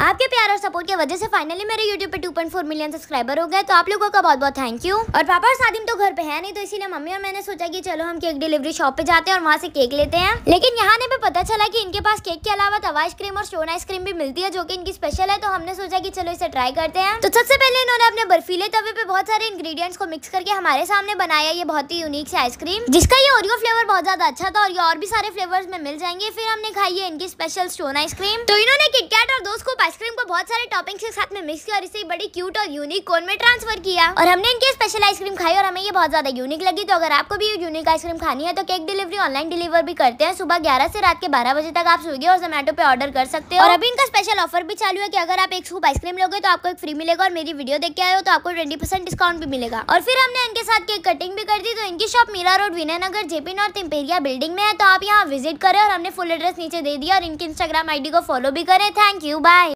आपके प्यार और सपोर्ट की वजह से फाइनली मेरे यूट्यूब पे 2.4 मिलियन सब्सक्राइबर हो गए तो आप लोगों का बहुत बहुत थैंक यू और पापा और शादी तो घर पे है नहीं तो इसीलिए मम्मी और मैंने सोचा कि चलो हम केक डिलीवरी शॉप पे जाते हैं और वहाँ से केक लेते हैं लेकिन यहाँ ने भी पता चला की इनके पास केक के अलावा तवा आइसक्रीम और स्टोन आइसक्रीम भी मिलती है जो की इनकी स्पेशल है तो हमने सोचा की चलो इसे ट्राई करते हैं तो सबसे पहले इन्होंने अपने बर्फीले तवे पे बहुत सारे इंग्रीडियंट्स को मिक्स करके हमारे सामने बनाया ये बहुत ही यूनिक से आइसक्रीम जिसका ये ओरियो फ्लेवर बहुत ज्यादा अच्छा था और ये और भी सारे फ्लेवर्स में मिल जाएंगे फिर हमने खाई है इनकी स्पेशल स्टोन आइसक्रीम तो इन्होंने किटकैट और दोस्त को आइसक्रीम को बहुत सारे टॉपिंग के साथ में मिक्स किया और इसे बड़ी क्यूट और यूनिक कोन में ट्रांसफर किया और हमने इनकी स्पेशल आइसक्रीम खाई और हमें ये बहुत ज्यादा यूनिक लगी तो अगर आपको भी यूनिक आइसक्रीम खानी है तो केक डिलीवरी ऑनलाइन डिलीवर भी करते हैं सुबह ग्यारह से रात के बारह बजे तक आप स्विगी और जोमेटो पे ऑर्डर कर सकते हो और अभी इनका स्पेशल ऑफर भी चालू है की अगर आप एक स्कूप आइसक्रीम लोगे तो आपको एक फ्री मिलेगा और मेरी वीडियो देख के आयो तो आपको ट्वेंटी डिस्काउंट भी मिलेगा और फिर हमने इनके साथ केक कटिंग भी कर दी तो इनकी shop Mira road Vinay Nagar JP north Imperia building में है तो आप यहाँ विजिट करें और हमने फुल एड्रेस नीचे दे दिया और इनकी इंस्टाग्राम आईडी को फॉलो भी करें थैंक यू बाय